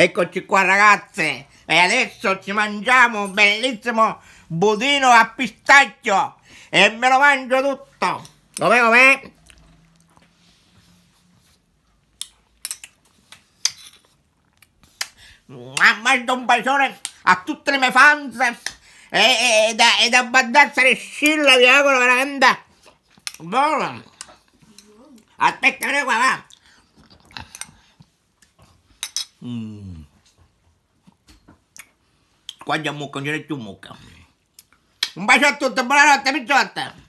Eccoci qua ragazze e adesso ci mangiamo un bellissimo budino a pistacchio e me lo mangio tutto. Com'è com'è? Mando un bacione a tutte le mie fans e, e, e da, e da Badazza Rescilla vi auguro veramente buono. Aspetta, qua, va. Mm. Guaglia mucca, non c'è più mucca. Un bacio a tutti, buonanotte, picciotta!